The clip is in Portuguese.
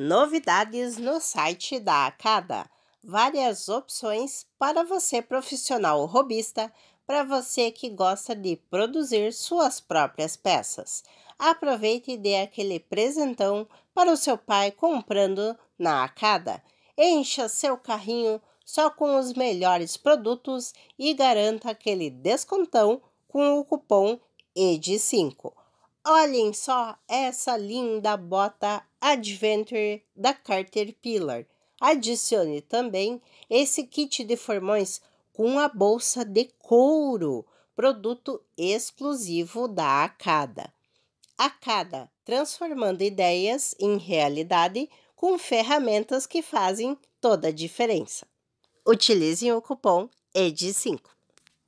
Novidades no site da Acada. Várias opções para você profissional robista, para você que gosta de produzir suas próprias peças. Aproveite e dê aquele presentão para o seu pai comprando na Acada. Encha seu carrinho só com os melhores produtos e garanta aquele descontão com o cupom ED5. Olhem só essa linda bota Adventure da Caterpillar. Adicione também esse kit de formões com a bolsa de couro, produto exclusivo da Acada. Acada, transformando ideias em realidade com ferramentas que fazem toda a diferença. Utilizem o cupom ED5.